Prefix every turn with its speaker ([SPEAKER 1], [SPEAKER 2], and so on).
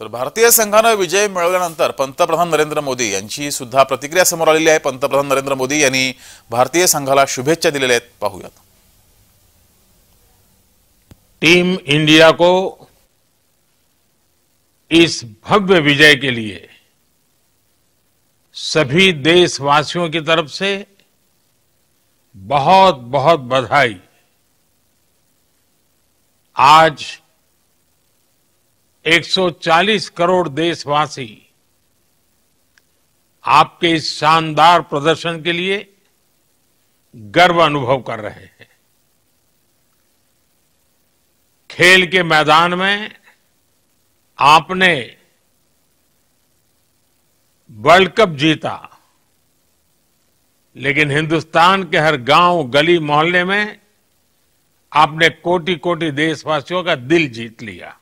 [SPEAKER 1] तर भारतीय संघान विजय मिळवल्यानंतर पंप्रधान नरेंद्र मोदी सुधा प्रतिक्रिया समोर आलेली आहे नरेंद्र मोदी भारतीय संघाला शुभेच्छा दिलेल्या आहेत टीम इंडिया को
[SPEAKER 2] इस भव्य विजय के लिए सभी देशवासियों की तरफ से बहुत बहुत बधाई आज 140 करोड़ देशवासी आपके इस शानदार प्रदर्शन के लिए गर्व अनुभव कर रहे हैं खेल के मैदान में आपने वर्ल्ड कप जीता लेकिन हिंदुस्तान के हर गांव गली मोहल्ले में आपने कोटि कोटि देशवासियों का दिल जीत लिया